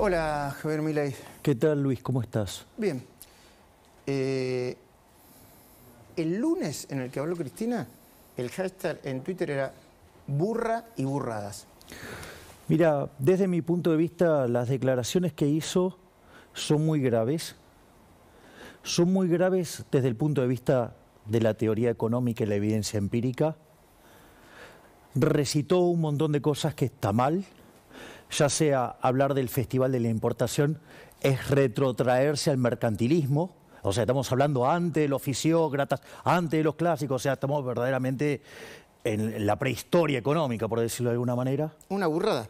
Hola, Javier Milay. ¿Qué tal, Luis? ¿Cómo estás? Bien. Eh, el lunes en el que habló Cristina, el hashtag en Twitter era burra y burradas. Mira, desde mi punto de vista, las declaraciones que hizo son muy graves. Son muy graves desde el punto de vista de la teoría económica y la evidencia empírica. Recitó un montón de cosas que está mal, ya sea hablar del Festival de la Importación, es retrotraerse al mercantilismo, o sea, estamos hablando antes de los fisiócratas, antes de los clásicos, o sea, estamos verdaderamente en la prehistoria económica, por decirlo de alguna manera. Una burrada.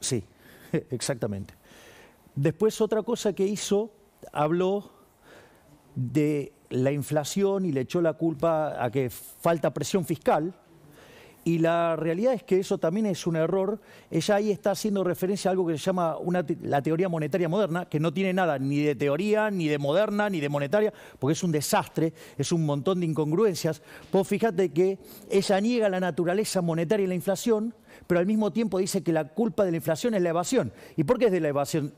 Sí, exactamente. Después otra cosa que hizo, habló de la inflación y le echó la culpa a que falta presión fiscal, y la realidad es que eso también es un error. Ella ahí está haciendo referencia a algo que se llama la teoría monetaria moderna, que no tiene nada ni de teoría, ni de moderna, ni de monetaria, porque es un desastre, es un montón de incongruencias. Pues fíjate que ella niega la naturaleza monetaria y la inflación, pero al mismo tiempo dice que la culpa de la inflación es la evasión. ¿Y por qué es de la evasión?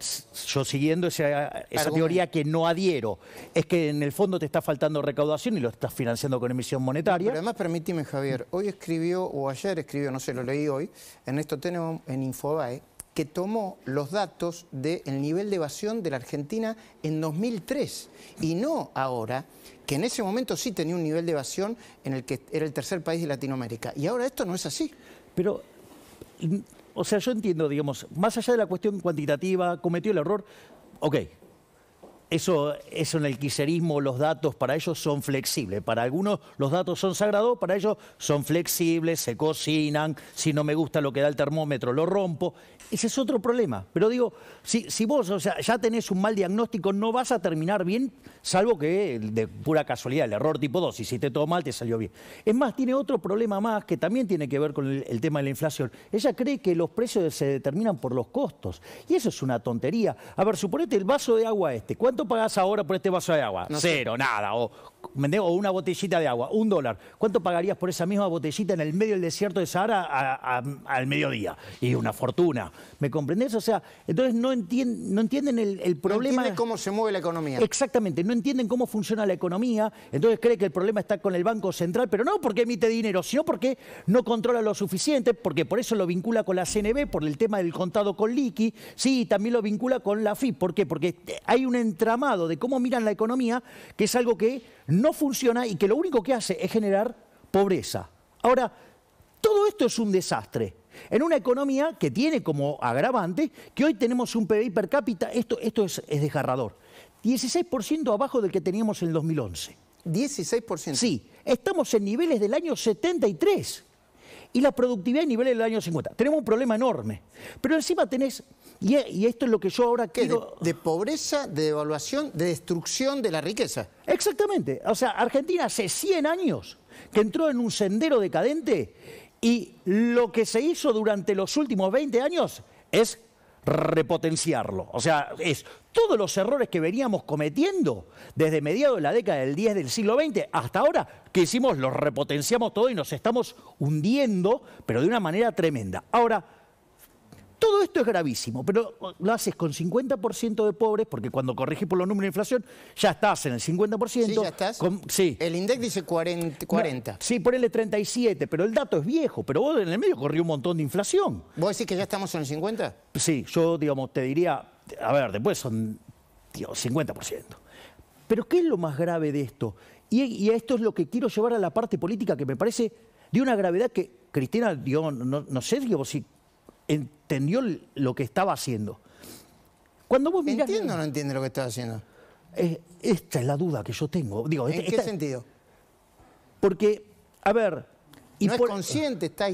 Yo siguiendo esa, teoría que no adhiero, es que en el fondo te está faltando recaudación y lo estás financiando con emisión monetaria. Pero además, permíteme, Javier, hoy escribió, o ayer escribió, no sé, lo leí hoy, en esto tenemos en Infobae, que tomó los datos del nivel de evasión de la Argentina en 2003 y no ahora, que en ese momento sí tenía un nivel de evasión en el que era el tercer país de Latinoamérica. Y ahora esto no es así. Pero o sea, yo entiendo, digamos, más allá de la cuestión cuantitativa, cometió el error, ok, eso, eso en el quiserismo, los datos para ellos son flexibles. Para algunos los datos son sagrados, para ellos son flexibles, se cocinan, si no me gusta lo que da el termómetro lo rompo. Ese es otro problema. Pero digo, si, vos o sea, ya tenés un mal diagnóstico, no vas a terminar bien, salvo que de pura casualidad, el error tipo 2, hiciste todo mal, te salió bien. Es más, tiene otro problema más que también tiene que ver con el, el tema de la inflación. Ella cree que los precios se determinan por los costos. Y eso es una tontería. A ver, suponete el vaso de agua este. ¿Cuánto ¿Cuánto pagás ahora por este vaso de agua? Cero, nada. O o una botellita de agua, un dólar. ¿Cuánto pagarías por esa misma botellita en el medio del desierto de Sahara al mediodía? Y una fortuna. ¿Me comprendes O sea, entonces no, entienden el, problema. No entienden cómo se mueve la economía. Exactamente, no entienden cómo funciona la economía. Entonces cree que el problema está con el Banco Central, pero no porque emite dinero, sino porque no controla lo suficiente, porque por eso lo vincula con la CNB, por el tema del contado con liqui, sí, también lo vincula con la FIP. ¿Por qué? Porque hay un entramado de cómo miran la economía, que es algo que no funciona y que lo único que hace es generar pobreza. Ahora, todo esto es un desastre. En una economía que tiene como agravante que hoy tenemos un PIB per cápita, esto, esto es, es desgarrador, 16% abajo del que teníamos en el 2011. 16%. Sí, estamos en niveles del año 73 y la productividad a nivel del año 50. Tenemos un problema enorme. Pero encima tenés, y, e, y esto es lo que yo ahora quiero... De, de, pobreza, de devaluación, de destrucción de la riqueza. Exactamente. O sea, Argentina hace 100 años que entró en un sendero decadente y lo que se hizo durante los últimos 20 años es repotenciarlo. O sea, es todos los errores que veníamos cometiendo desde mediados de la década del 10 del siglo XX hasta ahora, que hicimos, los repotenciamos todo y nos estamos hundiendo, pero de una manera tremenda. Ahora, todo esto es gravísimo, pero lo haces con 50% de pobres, porque cuando corregís por los números de inflación, ya estás en el 50%. Sí, ya estás. El index dice 40. 40. sí, ponele 37, pero el dato es viejo, pero vos en el medio corrió un montón de inflación. ¿Vos decís que ya estamos en el 50? Sí, yo, digamos, te diría, a ver, después son 50%. Pero ¿qué es lo más grave de esto? Y, esto es lo que quiero llevar a la parte política que me parece de una gravedad que Cristina, no, sé si entendió lo que estaba haciendo. Cuando vos ¿Entiende o no entiende lo que está haciendo? Eh, esta es la duda que yo tengo. Digo, ¿En qué sentido? Porque, a ver... no es consciente, está...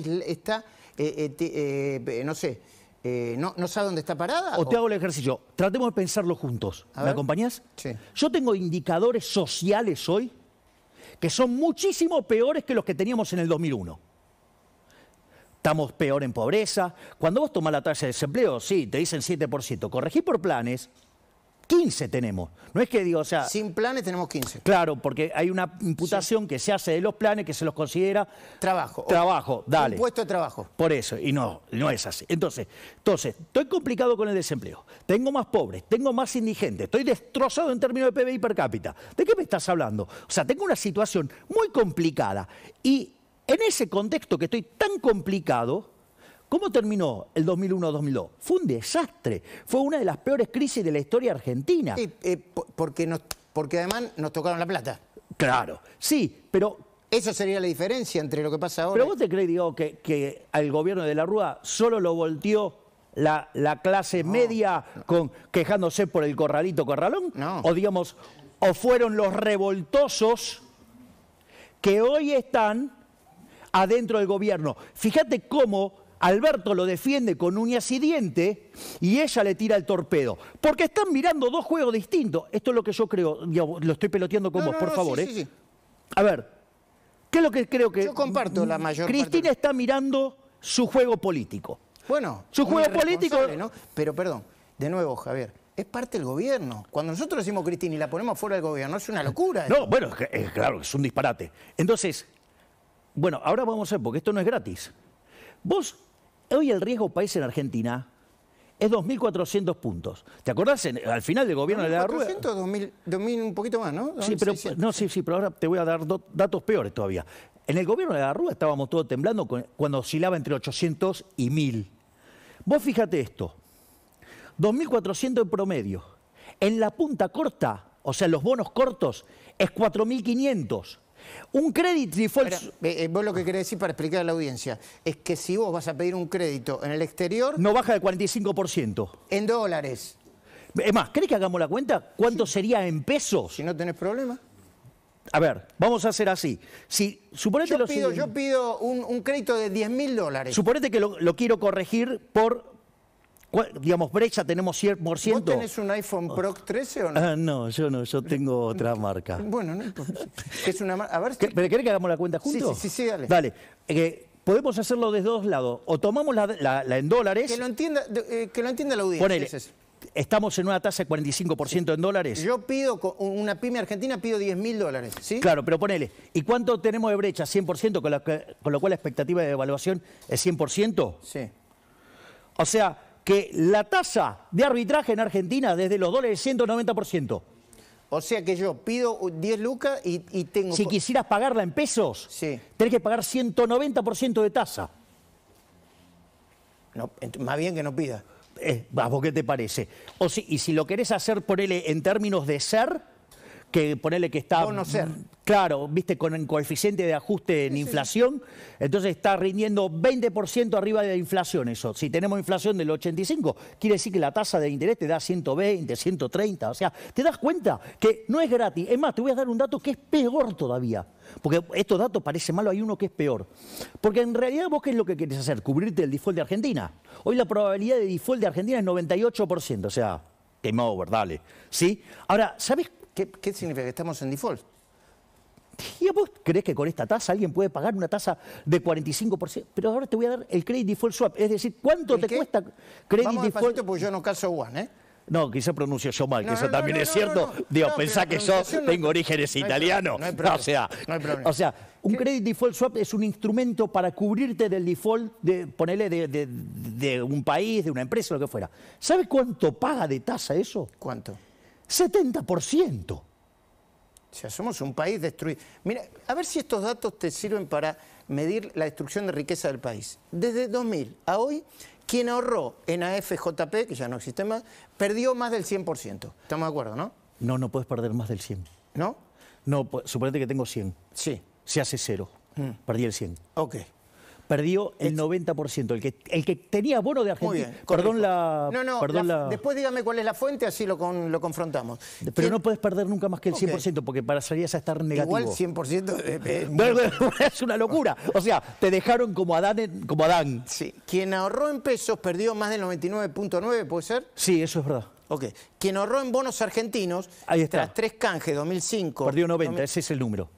Eh, eh, no sé eh, no, sabe dónde está parada? O, te hago el ejercicio. Tratemos de pensarlo juntos. ¿Me acompañás? Sí. Yo tengo indicadores sociales hoy que son muchísimo peores que los que teníamos en el 2001. Estamos peor en pobreza. Cuando vos tomás la tasa de desempleo, sí, te dicen 7%. Corregí por planes, 15 tenemos. No es que digo, o sea. Sin planes tenemos 15. Claro, porque hay una imputación que se hace de los planes que se los considera. Trabajo. Trabajo, dale. Impuesto de trabajo. Por eso, y no, no es así. Entonces, entonces, estoy complicado con el desempleo. Tengo más pobres, tengo más indigentes, estoy destrozado en términos de PBI per cápita. ¿De qué me estás hablando? O sea, tengo una situación muy complicada. Y en ese contexto que estoy tan complicado ¿Cómo terminó el 2001-2002? Fue un desastre. Fue una de las peores crisis de la historia argentina. Eh, porque, además nos tocaron la plata. Claro, sí, pero esa sería la diferencia entre lo que pasa ahora. ¿Pero vos te crees, digo, que, que al gobierno de la Rúa solo lo volteó la, clase media quejándose por el corralito corralón? No. O digamos, o fueron los revoltosos que hoy están adentro del gobierno. Fíjate cómo Alberto lo defiende con uñas y dientes y ella le tira el torpedo. Porque están mirando dos juegos distintos. Esto es lo que yo creo. Lo estoy peloteando con vos, por favor. ¿eh? A ver, ¿qué es lo que creo que. Yo comparto la mayor. Cristina está mirando su juego político. Bueno, su juego político. Pero perdón, de nuevo, Javier. Es parte del gobierno. Cuando nosotros decimos Cristina y la ponemos fuera del gobierno, es una locura. No, bueno, es, claro, es un disparate. Entonces, bueno, ahora vamos a ver, porque esto no es gratis. Vos Hoy el riesgo país en Argentina es 2.400 puntos. ¿Te acordás? En, al final del gobierno de la Rúa... 2.000, 2.000, un poquito más, ¿no? sí, pero, no, sí, sí, pero ahora te voy a dar datos peores todavía. En el gobierno de la Rúa estábamos todos temblando cuando oscilaba entre 800 y 1.000. Vos fíjate esto, 2.400 en promedio. En la punta corta, o sea, los bonos cortos, es 4.500. Un crédito... default, eh, eh, vos lo que querés decir para explicar a la audiencia, es que si vos vas a pedir un crédito en el exterior... No baja del 45%. En dólares. Es más, ¿crees que hagamos la cuenta? ¿Cuánto sería en pesos? Si no tenés problema. A ver, vamos a hacer así. Si, suponete yo, pido, yo pido un, crédito de 10 mil dólares. Suponete que lo quiero corregir por digamos, brecha tenemos 100%. ¿Vos tenés un iPhone oh. Pro 13 o no? Ah, no, yo no, yo tengo otra marca. Bueno, no es una A ver si... ¿Pero querés que hagamos la cuenta juntos? Sí, sí, sí, dale. Dale. Eh, podemos hacerlo desde dos lados. O tomamos la, en dólares. Que lo entienda, eh, que lo la audiencia. Ponele, estamos en una tasa de 45% en dólares. Yo pido, una pyme argentina pido 10 mil dólares, ¿sí? Claro, pero ponele, ¿y cuánto tenemos de brecha? 100%, con con lo cual la expectativa de devaluación es 100%. Sí. O sea, que la tasa de arbitraje en Argentina desde los dólares es 190%. O sea que yo pido 10 lucas y, tengo... Si quisieras pagarla en pesos, tenés que pagar 190% de tasa. más bien que no pida. Eh, ¿Vos qué te parece? O y si lo querés hacer, por él en términos de ser, que ponerle que está... Conocer. Claro, viste, con el coeficiente de ajuste en inflación, entonces está rindiendo 20% arriba de la inflación eso. Si tenemos inflación del 85, quiere decir que la tasa de interés te da 120, 130, o sea, te das cuenta que no es gratis. Es más, te voy a dar un dato que es peor todavía, porque estos datos parecen malo, hay uno que es peor. Porque en realidad vos qué es lo que querés hacer, cubrirte el default de Argentina. Hoy la probabilidad de default de Argentina es 98%, o sea, game over, dale. ¿Sí? Ahora, ¿sabés ¿Qué, significa? ¿Que estamos en default? ¿Y vos crees que con esta tasa alguien puede pagar una tasa de 45%? Pero ahora te voy a dar el credit default swap. Es decir, ¿cuánto te cuesta credit Vamos default? porque yo no caso one, ¿eh? No, quizá pronuncio yo mal, que eso también es cierto. Dios, pensá que yo tengo orígenes italianos. No o sea, o sea, un credit default swap es un instrumento para cubrirte del default, de, ponele, de, un país, de una empresa, lo que fuera. ¿Sabe cuánto paga de tasa eso? ¿Cuánto? 70%. O sea, somos un país destruido. Mira, a ver si estos datos te sirven para medir la destrucción de riqueza del país. Desde 2000 a hoy, quien ahorró en AFJP, que ya no existe más, perdió más del 100%. ¿Estamos de acuerdo, no? No, no puedes perder más del 100. ¿No? No, pues, suponete que tengo 100. Sí. Se hace cero. Mm. Perdí el 100. Ok perdió el 90%. El que, el que tenía bono de Argentina. Muy la. No, no, después dígame cuál es la fuente, así lo, lo confrontamos. Pero no puedes perder nunca más que el 100%, porque para pasarías a estar negativo. Igual eh, eh, 100% es una locura. O sea, te dejaron como Adán. como Adán. Sí. Quien ahorró en pesos perdió más del 99.9, ¿puede ser? Sí, eso es verdad. Ok. Quien ahorró en bonos argentinos, Ahí está. tras tres canjes, 2005... Perdió 90, ese es el número.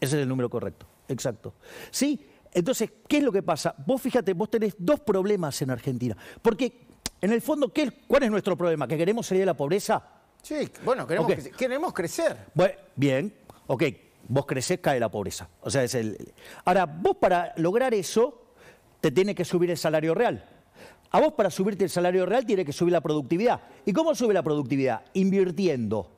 Ese es el número correcto, exacto. Sí, entonces, ¿qué es lo que pasa? Vos fíjate, vos tenés dos problemas en Argentina. Porque, en el fondo, ¿cuál es nuestro problema? ¿Que queremos salir de la pobreza? Sí, bueno, queremos, crecer. queremos crecer. Bueno, bien, ok, vos creces, cae la pobreza. O sea, es el... Ahora, vos para lograr eso, te tiene que subir el salario real. A vos para subirte el salario real tiene que subir la productividad. ¿Y cómo sube la productividad? Invirtiendo.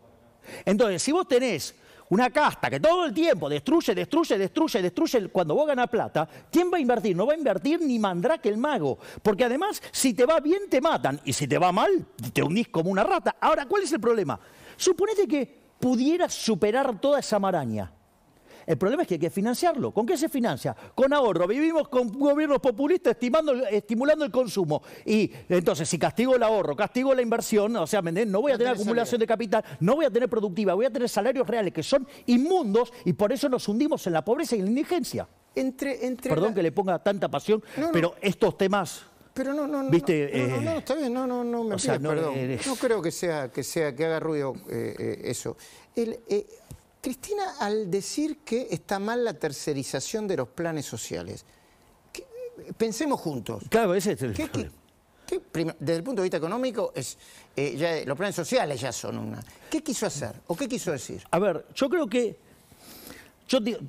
Entonces, si vos tenés una casta que todo el tiempo destruye, destruye, destruye, destruye, cuando vos ganas plata, ¿quién va a invertir? No va a invertir ni que el mago. Porque además, si te va bien, te matan. Y si te va mal, te unís como una rata. Ahora, ¿cuál es el problema? Suponete que pudieras superar toda esa maraña. El problema es que hay que financiarlo. ¿Con qué se financia? Con ahorro. Vivimos con gobiernos populistas estimulando el consumo. Y entonces, si castigo el ahorro, castigo la inversión, o sea, no voy a tener acumulación de capital, no voy a tener productiva, voy a tener salarios reales que son inmundos y por eso nos hundimos en la pobreza y en la indigencia. Perdón que le ponga tanta pasión, pero estos temas pero no, no, no. no, eh, no, está bien, no, no, no, me o perdón. Eh, no creo que sea, que sea, que haga ruido eh, eso. Cristina, al decir que está mal la tercerización de los planes sociales, pensemos juntos. Claro, ese es el desde el punto de vista económico, es, eh, los planes sociales ya son una. ¿Qué quiso hacer o qué quiso decir? A ver, yo creo que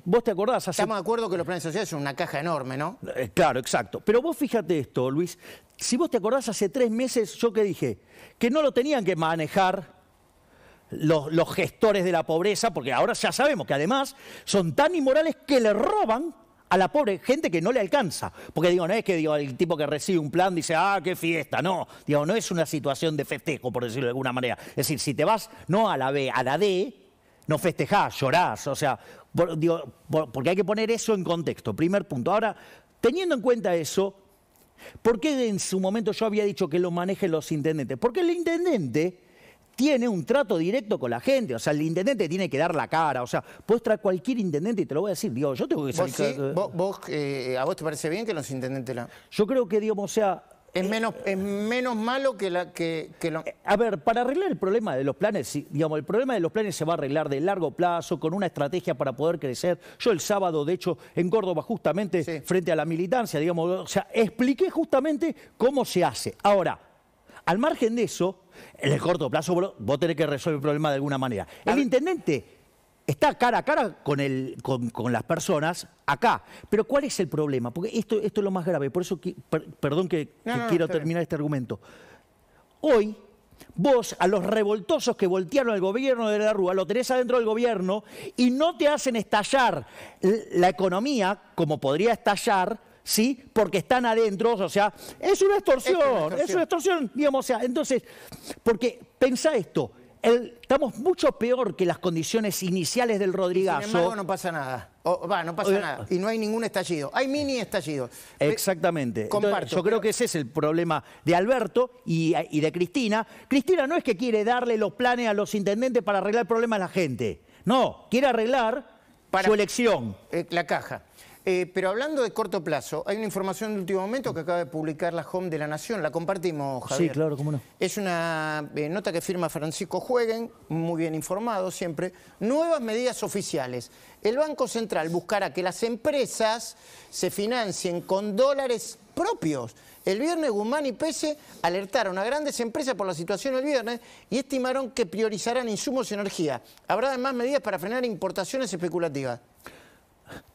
vos te acordás hace... Estamos de acuerdo que los planes sociales son una caja enorme, ¿no? Eh, claro, exacto. Pero vos fíjate esto, Luis. Si vos te acordás hace tres meses, yo que dije, que no lo tenían que manejar los, gestores de la pobreza, porque ahora ya sabemos que además son tan inmorales que le roban a la pobre gente que no le alcanza. Porque digo, no es que digo, el tipo que recibe un plan dice, ah, qué fiesta. No, digo, no es una situación de festejo, por decirlo de alguna manera. Es decir, si te vas no a la B, a la D, no festejás, llorás. O sea, porque hay que poner eso en contexto. Primer punto. Ahora, teniendo en cuenta eso, ¿por qué en su momento yo había dicho que lo manejen los intendentes? Porque el intendente tiene un trato directo con la gente. O sea, el intendente tiene que dar la cara. O sea, puedes traer cualquier intendente y te lo voy a decir. Dios, yo tengo que ¿Vos, eh, ¿A vos te parece bien que los intendentes la.? Yo creo que, digamos, o sea. Es eh, menos, es menos malo que, la, que, lo... A ver, para arreglar el problema de los planes, digamos, el problema de los planes se va a arreglar de largo plazo, con una estrategia para poder crecer. Yo el sábado, de hecho, en Córdoba, justamente, frente a la militancia, digamos, o sea, expliqué justamente cómo se hace. Ahora, al margen de eso, en el corto plazo vos tenés que resolver el problema de alguna manera. El intendente está cara a cara con, las personas acá. Pero ¿cuál es el problema? Porque esto, esto es lo más grave. Por eso, perdón que, quiero terminar este argumento. Hoy Vos a los revoltosos que voltearon al gobierno de la Rúa lo tenés adentro del gobierno y no te hacen estallar la economía como podría estallar ¿sí? Porque están adentro, o sea, es una extorsión, es una extorsión, digamos, o sea, entonces, porque pensá esto, estamos mucho peor que las condiciones iniciales del Rodrigazo. Sin embargo, no pasa nada. O, va, no pasa nada. Y no hay ningún estallido. Hay mini estallidos. Exactamente. Comparto. yo creo que ese es el problema de Alberto y, de Cristina. Cristina no es que quiere darle los planes a los intendentes para arreglar problemas a la gente. No, quiere arreglar para, su elección. Eh, la caja. Eh, pero hablando de corto plazo, hay una información de último momento que acaba de publicar la Home de la Nación. La compartimos, Javier. Sí, claro, cómo no. Es una eh, nota que firma Francisco Jueguen, muy bien informado siempre. Nuevas medidas oficiales. El Banco Central buscará que las empresas se financien con dólares propios. El viernes Guzmán y Pese alertaron a grandes empresas por la situación el viernes y estimaron que priorizarán insumos y energía. Habrá además medidas para frenar importaciones especulativas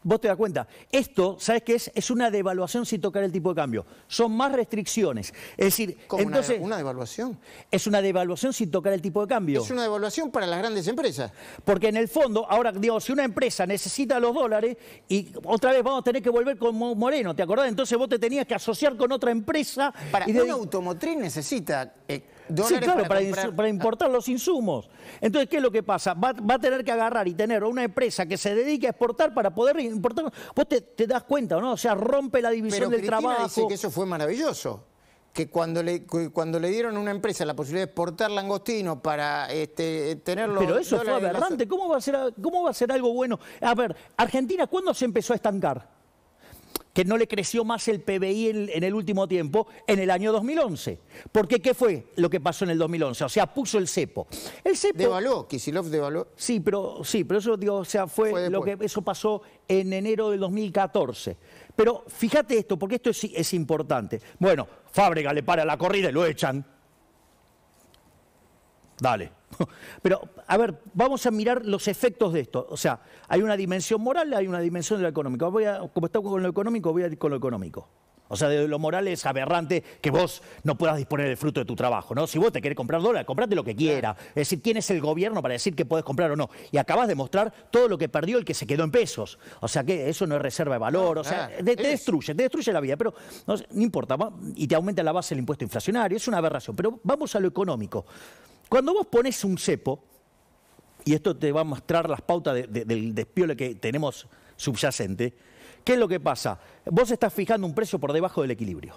vos te das cuenta, esto, ¿sabes qué es? Es una devaluación sin tocar el tipo de cambio. Son más restricciones. Es decir, una, devaluación. Es una devaluación sin tocar el tipo de cambio. Es una devaluación para las grandes empresas. Porque en el fondo, ahora digo, si una empresa necesita los dólares y otra vez vamos a tener que volver con Moreno, ¿te acordás? Entonces vos te tenías que asociar con otra empresa. Para una automotriz necesita eh, Sí, claro, para, importar los insumos. Entonces, ¿qué es lo que pasa? Va, a tener que agarrar y tener una empresa que se dedique a exportar para poder importar. Vos te, das cuenta, ¿no? O sea, rompe la división Pero del Cristina trabajo. dice que eso fue maravilloso que cuando le, cuando le dieron a una empresa la posibilidad de exportar langostino para este, tenerlo... Pero eso fue aberrante. ¿Cómo va, a ¿Cómo va a ser algo bueno? A ver, Argentina, ¿cuándo se empezó a estancar? que no le creció más el PBI en, el último tiempo, en el año 2011. Porque ¿qué fue lo que pasó en el 2011? O sea, puso el cepo. El cepo... Devaluó, Kisilov devaluó. Sí, pero, sí, pero eso digo, o sea, fue, lo que eso pasó en enero del 2014. Pero fíjate esto, porque esto es, es importante. Bueno, Fábrega le para la corrida y lo echan. Dale. Pero, a ver, vamos a mirar los efectos de esto. O sea, hay una dimensión moral, hay una dimensión de lo económico. Voy a, como estamos con lo económico, voy a ir con lo económico. O sea, de lo moral es aberrante que vos no puedas disponer del fruto de tu trabajo, ¿no? Si vos te querés comprar dólares, comprate lo que quieras. Es decir, ¿quién es el gobierno para decir que puedes comprar o no? Y acabas de mostrar todo lo que perdió el que se quedó en pesos. O sea, que eso no es reserva de valor. O sea, ah, te, destruye, te destruye la vida. Pero no, no importa, y te aumenta la base del impuesto inflacionario. Es una aberración. Pero vamos a lo económico. Cuando vos pones un cepo, y esto te va a mostrar las pautas del despiole que tenemos subyacente, ¿qué es lo que pasa? Vos estás fijando un precio por debajo del equilibrio.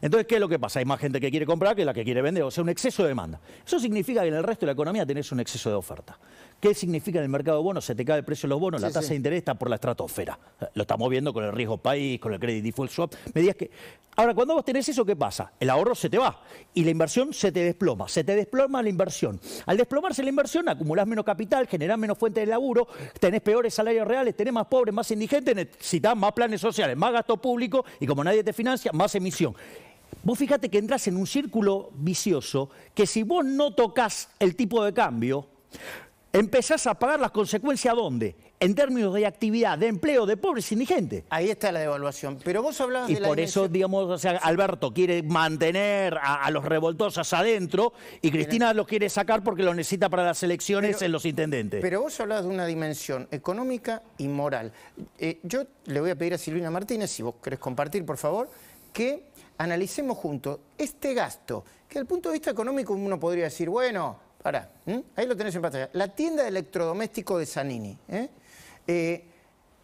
Entonces, ¿qué es lo que pasa? Hay más gente que quiere comprar que la que quiere vender, o sea, un exceso de demanda. Eso significa que en el resto de la economía tenés un exceso de oferta. ¿Qué significa en el mercado de bonos? Se te cae el precio de los bonos, la tasa de interés está por la estratosfera. Lo estamos viendo con el riesgo país, con el credit default swap. que. Ahora, cuando vos tenés eso, ¿qué pasa? El ahorro se te va y la inversión se te desploma. Se te desploma la inversión. Al desplomarse la inversión, acumulás menos capital, generás menos fuente de laburo, tenés peores salarios reales, tenés más pobres, más indigentes, necesitas más planes sociales, más gasto público y como nadie te financia, más emisión. Vos fíjate que entras en un círculo vicioso que si vos no tocas el tipo de cambio, empezás a pagar las consecuencias dónde? En términos de actividad, de empleo, de pobres indigente. Ahí está la devaluación. Pero vos hablabas de la por eso, digamos, o sea, Alberto quiere mantener a, los revoltosos adentro y Cristina los quiere sacar porque lo necesita para las elecciones en los intendentes. Pero vos hablabas de una dimensión económica y moral. Eh, yo le voy a pedir a Silvina Martínez, si vos querés compartir, por favor, que analicemos juntos este gasto, que desde el punto de vista económico uno podría decir, bueno, Ahora, ahí lo tenés en pantalla. La tienda de electrodomésticos de Zanini. ¿eh? Eh,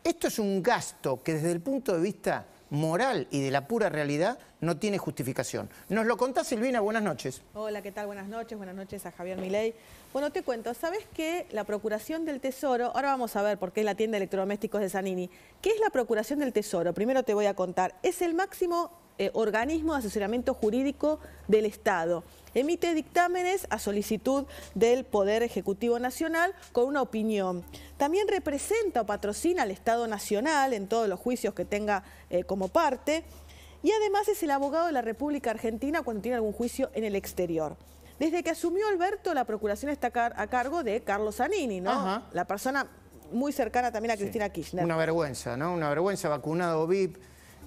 esto es un gasto que desde el punto de vista moral y de la pura realidad no tiene justificación. Nos lo contás, Silvina, buenas noches. Hola, ¿qué tal? Buenas noches, buenas noches a Javier Milei. Bueno, te cuento, ¿sabes qué? la Procuración del Tesoro, ahora vamos a ver por qué es la tienda de electrodomésticos de Sanini, ¿qué es la Procuración del Tesoro? Primero te voy a contar, es el máximo eh, organismo de asesoramiento jurídico del Estado. Emite dictámenes a solicitud del Poder Ejecutivo Nacional con una opinión. También representa o patrocina al Estado Nacional en todos los juicios que tenga eh, como parte. Y además es el abogado de la República Argentina cuando tiene algún juicio en el exterior. Desde que asumió Alberto, la procuración está a cargo de Carlos Zanini, ¿no? La persona muy cercana también a Cristina Kirchner. Una vergüenza, ¿no? Una vergüenza, vacunado VIP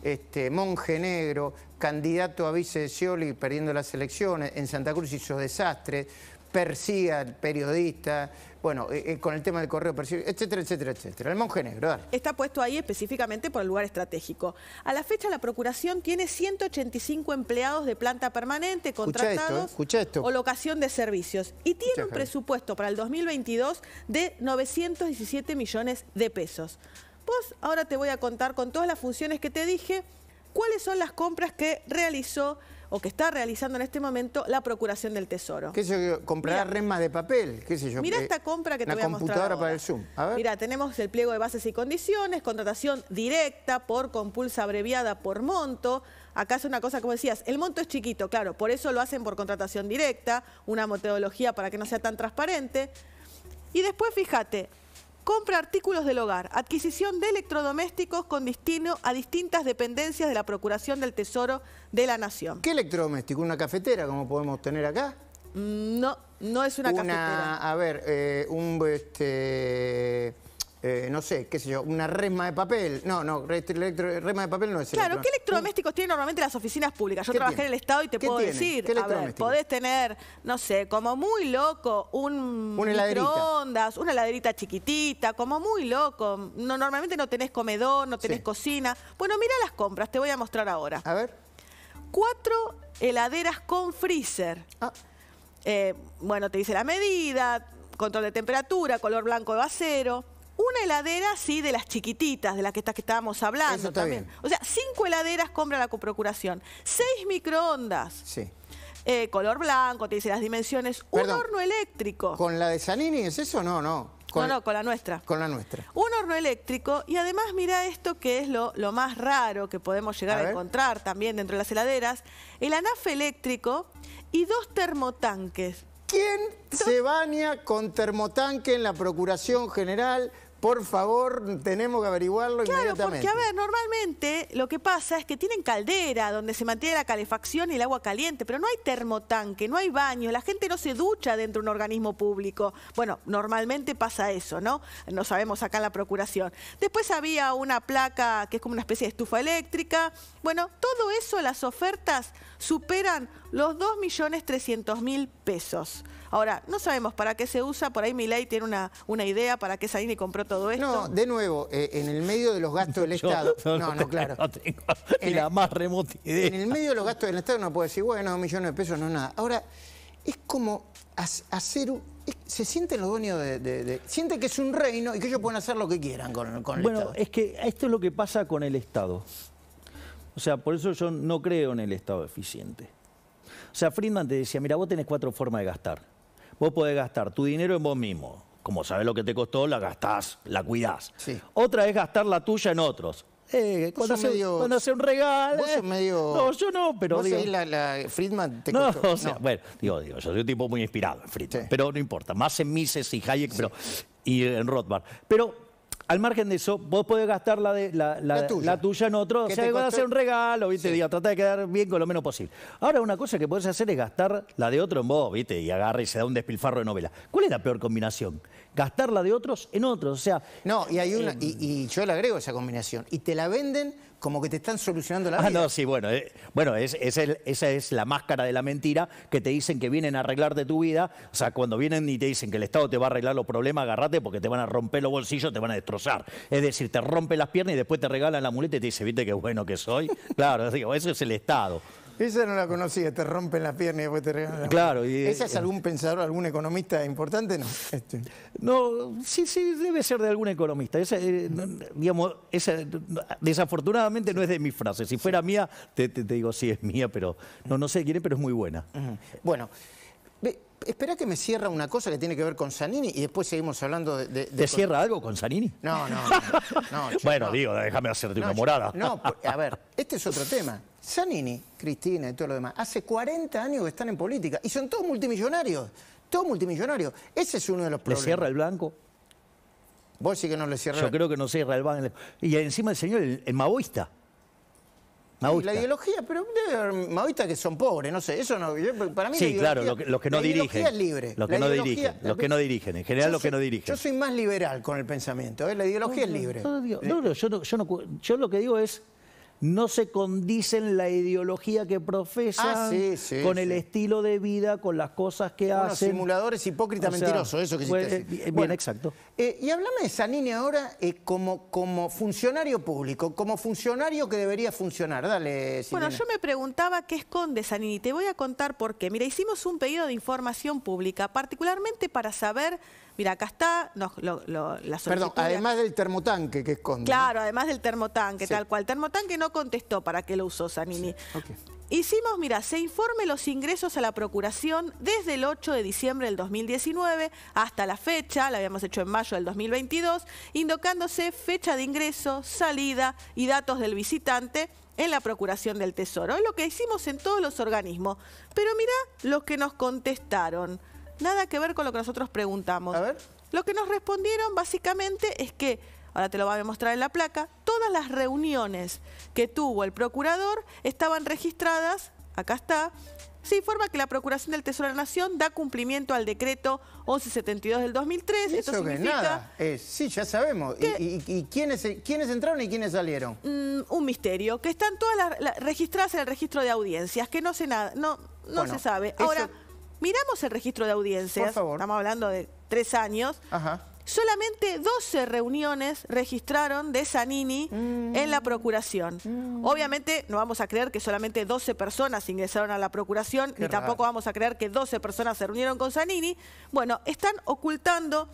este, monje negro, candidato a vice de Scioli perdiendo las elecciones, en Santa Cruz hizo desastre, persiga al periodista, bueno, eh, eh, con el tema del correo etcétera, etcétera, etcétera. El monje negro, Está puesto ahí específicamente por el lugar estratégico. A la fecha la Procuración tiene 185 empleados de planta permanente contratados eh, o locación de servicios y tiene un presupuesto para el 2022 de 917 millones de pesos ahora te voy a contar con todas las funciones que te dije, cuáles son las compras que realizó o que está realizando en este momento la Procuración del Tesoro. ¿Qué sé yo? Comprará remas de papel, qué sé yo. Mira eh, esta compra que te voy a mostrar. computadora para el Zoom. Mira, tenemos el pliego de bases y condiciones, contratación directa por compulsa abreviada por monto. Acá es una cosa, como decías, el monto es chiquito, claro, por eso lo hacen por contratación directa, una metodología para que no sea tan transparente. Y después, fíjate, compra artículos del hogar, adquisición de electrodomésticos con destino a distintas dependencias de la Procuración del Tesoro de la Nación. ¿Qué electrodoméstico? ¿Una cafetera como podemos tener acá? Mm, no, no es una, cafetera. A ver, eh, un este, eh, no sé, qué sé yo, una resma de papel. No, no, resma de papel no es Claro, ¿qué electrodomésticos tienen normalmente las oficinas públicas? Yo trabajé en el Estado y te puedo decir, a ver, podés tener, no sé, como muy loco, un una microondas, una laderita chiquitita, como muy loco. No, normalmente no tenés comedor, no tenés cocina. Bueno, mira las compras, te voy a mostrar ahora. A ver. Cuatro heladeras con freezer. Ah. Eh, bueno, te dice la medida, control de temperatura, color blanco de acero una heladera, sí, de las chiquititas, de las que, estábamos hablando también. O sea, cinco heladeras compra la coprocuración. Seis microondas. Sí. Eh, color blanco, te dice las dimensiones. un horno eléctrico. ¿Con la de Sanini es eso? No, no. no, no, con la nuestra. Con la nuestra. Un horno eléctrico y además mira esto que es lo, lo más raro que podemos llegar a, encontrar también dentro de las heladeras. El anafe eléctrico y dos termotanques. ¿Quién se baña con termotanque en la Procuración General por favor, tenemos que averiguarlo claro, Porque, a ver, normalmente lo que pasa es que tienen caldera donde se mantiene la calefacción y el agua caliente, pero no hay termotanque, no hay baño, la gente no se ducha dentro de un organismo público. Bueno, normalmente pasa eso, ¿no? No sabemos acá en la Procuración. Después había una placa que es como una especie de estufa eléctrica. Bueno, todo eso, las ofertas superan los 2.300.000 pesos. Ahora, no sabemos para qué se usa, por ahí Milay tiene una, idea para qué Saini compró todo esto. No, de nuevo, eh, en el medio de los gastos del Estado. No, no, claro. No la más remota idea. En el medio de los gastos del Estado no puede decir, bueno, millones de pesos no es nada. Ahora, es como hacer un, se sienten los dueños de, de, que es un reino y que ellos pueden hacer lo que quieran con, el Estado. Bueno, es que esto es lo que pasa con el Estado. O sea, por eso yo no creo en el Estado eficiente. O sea, Friedman te decía, mira, vos tenés cuatro formas de gastar. Vos podés gastar tu dinero en vos mismo. Como sabés lo que te costó, la gastás, la cuidás. Otra es gastar la tuya en otros. Eh, cuando, hace, un regalo. Vos eh. medio, no, yo no, pero. Vos digo, la, la, Friedman te no, o sea, bueno, digo, digo, yo soy un tipo muy inspirado en Friedman, pero no importa. Más en Mises y Hayek pero, y en Rothbard. Pero al margen de eso, vos podés gastar la, de, la, tuya. en otro. O sea, hacer un regalo, ¿viste? Sí. trata de quedar bien con lo menos posible. Ahora, una cosa que podés hacer es gastar la de otro en vos, ¿viste? Y agarra y se da un despilfarro de novela. ¿Cuál es la peor combinación? Gastar la de otros en otros. O sea. No, y hay una. Eh, y, y yo le agrego esa combinación. Y te la venden como que te están solucionando la ah, Ah, no, sí, bueno, eh, bueno es, esa es la máscara de la mentira que te dicen que vienen a arreglarte tu vida. O sea, cuando vienen y te dicen que el Estado te va a arreglar los problemas, agárrate porque te van a romper los bolsillos, te van a destrozar. Es decir, te rompe las piernas y después te regalan la muleta y te dice, viste qué bueno que soy. Claro, eso es el Estado. Esa no la conocía, te rompen las piernas y después te regalan. claro. Y, ¿Esa es algún pensador, algún economista importante? No, este. no sí, sí, debe ser de algún economista. Esa, eh, digamos, esa, desafortunadamente no es de mi frases. Si fuera mía, te, digo, sí, es mía, pero no, no sé quién es, pero es muy buena. Bueno. Espera que me cierra una cosa que tiene que ver con Zanini y después seguimos hablando de... ¿Te cierra algo con Sanini No, no. no, bueno, digo, déjame hacerte una morada. no, a ver, este es otro tema. Zanini, Cristina y todo lo demás, hace 40 años que están en política y son todos multimillonarios, todos multimillonarios. Ese es uno de los problemas. ¿Le cierra el blanco? Vos sí que no le cierra. Yo creo que no cierra el blanco. Y encima el señor, el, maoísta. La ideología, pero maoístas que son pobres, no sé, eso no, para mí Sí, claro, los que, no que, no dirigen. Es libre. Los que no dirigen, los que no dirigen, en general los que no dirigen. Yo soy más liberal con el pensamiento, ¿eh? la ideología es libre. yo, lo que digo es no se condicen la ideología que profesa ah, con el estilo de vida, con las cosas que hace Simuladores hipócritas mentirosos, eso que pues, eh, bueno, exacto. Eh, y háblame de Sanini ahora eh, como, como funcionario público, como funcionario que debería funcionar. Dale, Bueno, yo me preguntaba qué esconde Sanini, Te voy a contar por qué. Mira, hicimos un pedido de información pública, particularmente para saber mira, acá está, la lo, Perdón, además del termotanque que esconde. Claro, además del termotanque, tal cual. Termotanque no contestó para qué lo usó Sanini? Hicimos, mira, se informe los ingresos a la Procuración desde el 8 de diciembre del 2019 hasta la fecha, la habíamos hecho en mayo del 2022, indicándose fecha de ingreso, salida y datos del visitante en la Procuración del Tesoro. Es lo que hicimos en todos los organismos. Pero mira los que nos contestaron nada que ver con lo que nosotros preguntamos. A ver. Lo que nos respondieron básicamente es que, ahora te lo voy a demostrar en la placa, todas las reuniones que tuvo el procurador estaban registradas, acá está, se informa que la Procuración del Tesoro de la Nación da cumplimiento al decreto 1172 del 2013. Eso Esto significa nada. sí, ya sabemos. ¿Y, quiénes, entraron y quiénes salieron? Mm, un misterio, que están todas las, registradas en el registro de audiencias, que no sé nada, no, no se sabe. Ahora miramos el registro de audiencias, estamos hablando de tres años, solamente 12 reuniones registraron de Zanini mm. en la Procuración. Mm. Obviamente no vamos a creer que solamente 12 personas ingresaron a la Procuración, ni tampoco vamos a creer que 12 personas se reunieron con Zanini. Bueno, están ocultando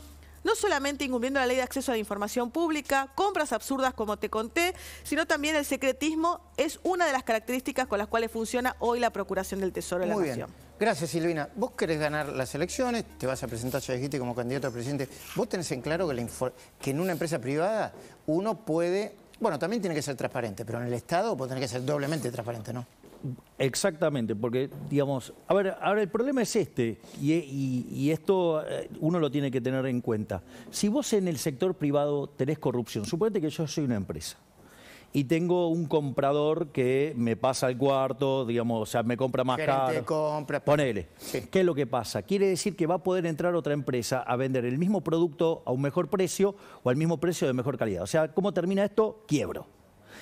no solamente incumpliendo la ley de acceso a la información pública, compras absurdas como te conté, sino también el secretismo es una de las características con las cuales funciona hoy la Procuración del Tesoro de la Nación. Gracias, Silvina. Vos querés ganar las elecciones, te vas a presentar, ya dijiste, como candidato a presidente. Vos tenés en claro que, en una empresa privada uno puede... Bueno, también tiene que ser transparente, pero en el Estado puede tener que ser doblemente transparente, ¿no? Exactamente, porque, digamos, a ver, ahora el problema es este, y, y, esto eh, uno lo tiene que tener en cuenta. Si vos en el sector privado tenés corrupción, suponete que yo soy una empresa, y tengo un comprador que me pasa el cuarto, digamos, o sea, me compra más caro. compra. Pues. Ponele. ¿Qué es lo que pasa? Quiere decir que va a poder entrar otra empresa a vender el mismo producto a un mejor precio o al mismo precio de mejor calidad. O sea, ¿cómo termina esto? Quiebro.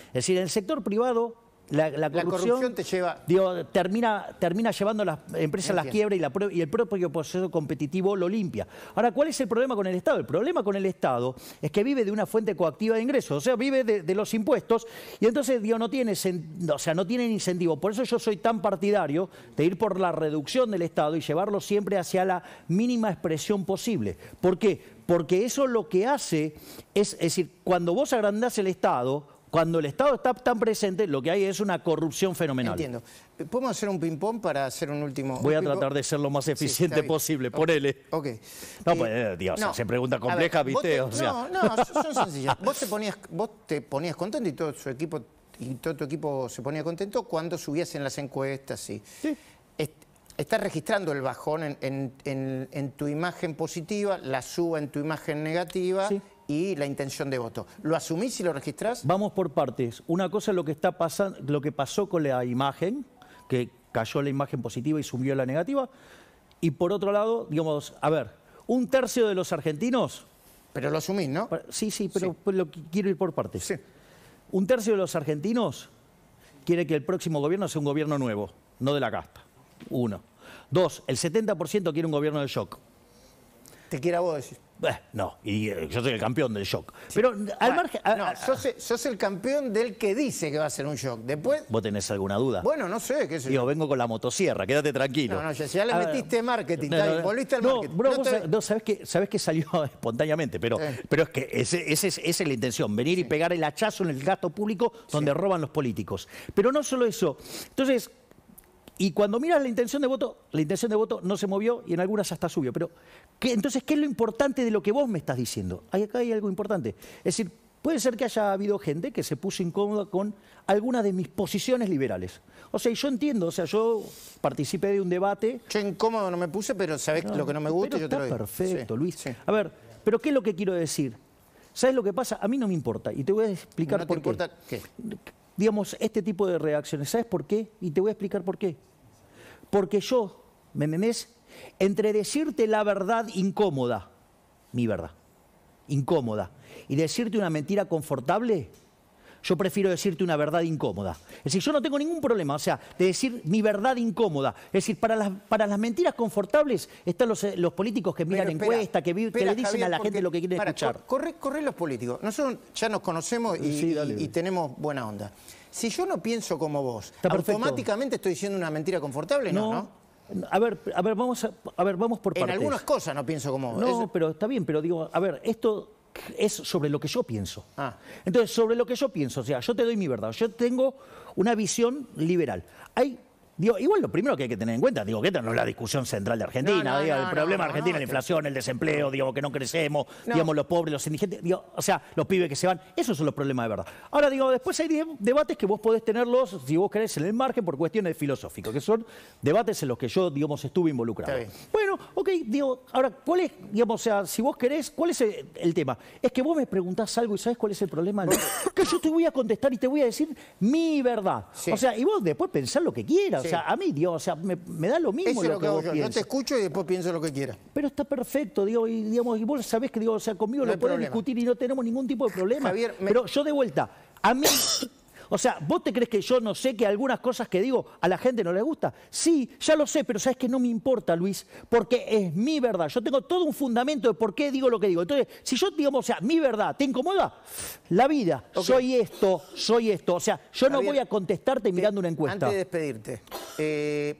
Es decir, en el sector privado la, corrupción, te lleva... termina, termina llevando a las empresas a las quiebra y, el propio proceso competitivo lo limpia. Ahora, ¿cuál es el problema con el Estado? El problema con el Estado es que vive de una fuente coactiva de ingresos, o sea, vive de, los impuestos y entonces no tiene, o sea, no incentivo. Por eso yo soy tan partidario de ir por la reducción del Estado y llevarlo siempre hacia la mínima expresión posible. ¿Por qué? Porque eso lo que hace es, es decir, cuando vos agrandás el Estado, cuando el Estado está tan presente, lo que hay es una corrupción fenomenal. Entiendo. Eh, ¿Podemos hacer un ping-pong para hacer un último...? Voy a tratar de ser lo más eficiente posible, por él. Ok. No, eh, pues, eh, Dios, se pregunta compleja, Viteo. No, no, son sencillas. vos te, ponías, vos te ponías contento y todo su equipo y todo tu equipo se ponía contento cuando subías en las encuestas. ¿sí? sí. estás registrando el bajón en, en, tu imagen positiva, la suba en tu imagen negativa. Sí y la intención de voto. ¿Lo asumís y lo registrás? Vamos por partes. Una cosa es lo que, está pasando, lo que pasó con la imagen, que cayó la imagen positiva y subió la negativa. Y por otro lado, digamos, a ver, un tercio de los argentinos... Pero lo asumís, ¿no? Sí, sí, pero pues Lo, quiero ir por partes. Sí. Un tercio de los argentinos quiere que el próximo gobierno sea un gobierno nuevo, no de la casta. Uno. Dos, el 70% quiere un gobierno de shock. Te quiera vos decir no, y eh, yo soy el campeón del shock. Pero al margen. no, sos, el campeón del que dice que va a ser un shock. Después, ¿Vos tenés alguna duda? bueno, no sé, qué yo. vengo con la motosierra, quédate tranquilo. No, no, ya- le metiste marketing, volviste al marketing. No sabés que, que salió espontáneamente, pero, pero es que ese- es- esa es la intención, venir y pegar el hachazo en el gasto público donde roban los políticos. Pero no solo eso. Entonces, y cuando miras la intención de voto, la intención de voto no se movió y en algunas hasta subió. Pero, entonces, ¿qué es lo importante de lo que vos me estás diciendo? acá hay algo importante. Es decir, puede ser que haya habido gente que se puso incómoda con algunas de mis posiciones liberales. O sea, yo entiendo, o sea, yo participé de un debate. Yo incómodo no me puse, pero sabés lo que no me gusta, y yo te lo digo. Perfecto, Luis. A ver, pero ¿qué es lo que quiero decir? ¿Sabes lo que pasa? A mí no me importa. Y te voy a explicar no por te importa qué? digamos, este tipo de reacciones. ¿Sabes por qué? Y te voy a explicar por qué. Porque yo, ¿me Entre decirte la verdad incómoda, mi verdad, incómoda, y decirte una mentira confortable, yo prefiero decirte una verdad incómoda. Es decir, yo no tengo ningún problema, o sea, de decir mi verdad incómoda. Es decir, para las, para las mentiras confortables están los, eh, los políticos que miran encuestas, que, le dicen a la gente lo que quieren escuchar. Corre, corre, los políticos. Nosotros ya nos conocemos y, y, tenemos buena onda. Si yo no pienso como vos, automáticamente estoy diciendo una mentira confortable, ¿no? ¿no? A ver, a ver, vamos a, ver, vamos por partes. En algunas cosas no pienso como vos. No, pero está bien, pero digo, a ver, esto es sobre lo que yo pienso. Ah. Entonces, sobre lo que yo pienso, o sea, yo te doy mi verdad, yo tengo una visión liberal. Hay igual lo primero que hay que tener en cuenta, digo, que esta no es la discusión central de Argentina, digo, el problema de Argentina, la inflación, el desempleo, digamos, que no crecemos, digamos, los pobres, los indigentes, o sea, los pibes que se van, esos son los problemas de verdad. Ahora, digo, después hay debates que vos podés tenerlos, si vos querés, en el margen por cuestiones filosóficas, que son debates en los que yo, digamos, estuve involucrado. Bueno, ok, digo, ahora, ¿cuál es, digamos, o sea, si vos querés, ¿cuál es el, tema? Es que vos me preguntás algo y sabes cuál es el problema. que yo te voy a contestar y te voy a decir mi verdad. O sea, y vos después pensás lo que quieras. O sea, a mí, Dios, o sea, me, da lo mismo lo, que, yo. te escucho y después pienso lo que quiera. Pero está perfecto, digo, y, digamos, y vos sabés que digo, o sea, conmigo lo pueden discutir y no tenemos ningún tipo de problema. Javier, Pero yo de vuelta, a mí... O sea, ¿vos te crees que yo no sé que algunas cosas que digo a la gente no les gusta? Sí, ya lo sé, pero sabes que no me importa, Luis, porque es mi verdad. Yo tengo todo un fundamento de por qué digo lo que digo. Entonces, si yo, digamos, o sea, mi verdad, ¿te incomoda? La vida, soy esto, soy esto. O sea, yo no voy a contestarte mirando una encuesta. Antes de despedirte, eh,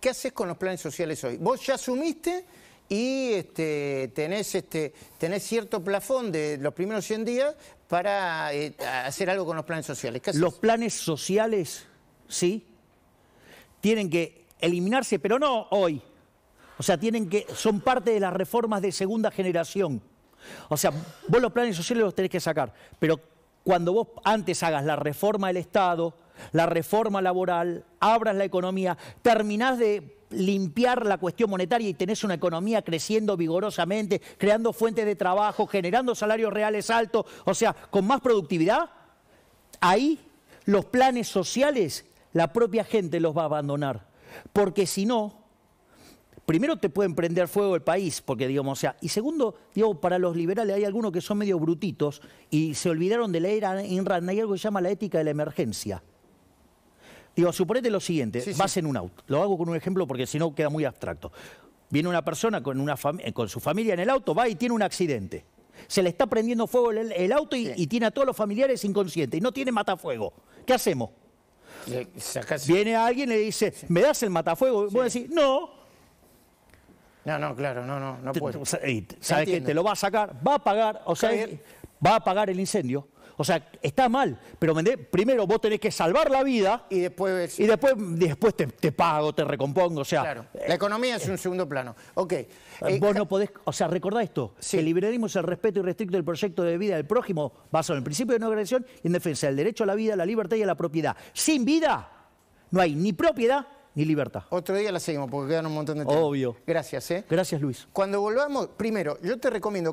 ¿Qué haces con los planes sociales hoy? Vos ya asumiste y este, este, tenés, cierto plafón de los primeros 100 días para eh, hacer algo con los planes sociales. ¿Qué los planes sociales, sí, tienen que eliminarse, pero no hoy. O sea, tienen que, son parte de las reformas de segunda generación. O sea, vos los planes sociales los tenés que sacar, pero cuando vos antes hagas la reforma del Estado, la reforma laboral, abras la economía, terminás de limpiar la cuestión monetaria y tenés una economía creciendo vigorosamente, creando fuentes de trabajo, generando salarios reales altos, o sea, con más productividad, ahí los planes sociales la propia gente los va a abandonar. Porque si no, primero te pueden prender fuego el país, porque digamos, o sea, y segundo, digo, para los liberales hay algunos que son medio brutitos y se olvidaron de leer a Inran, hay algo que se llama la ética de la emergencia. Digo, suponete lo siguiente, vas en un auto. Lo hago con un ejemplo porque si no queda muy abstracto. Viene una persona con, una eh, con su familia en el auto, va y tiene un accidente. Se le está prendiendo fuego el, auto y, tiene a todos los familiares inconscientes y no tiene matafuego. ¿Qué hacemos? Viene alguien y le dice, ¿me das el matafuego? Vos decir no, no, no, claro, no, no, no puede. Sabes que te lo va a sacar, va a pagar, o sea, va a pagar el incendio. O sea, está mal, pero primero vos tenés que salvar la vida y después, y después, después te, pago, te recompongo. O sea, claro. la economía es un segundo plano. Ok. Eh, eh, vos no podés, o sea, recordá esto, el liberalismo es el respeto irrestricto del proyecto de vida del prójimo basado en el principio de no agresión y en defensa del derecho a la vida, la libertad y a la propiedad. Sin vida no hay ni propiedad ni libertad. Otro día la seguimos porque quedan un montón de tiempo. Obvio. Gracias, ¿eh? Gracias, Luis. Cuando volvamos, primero, yo te recomiendo...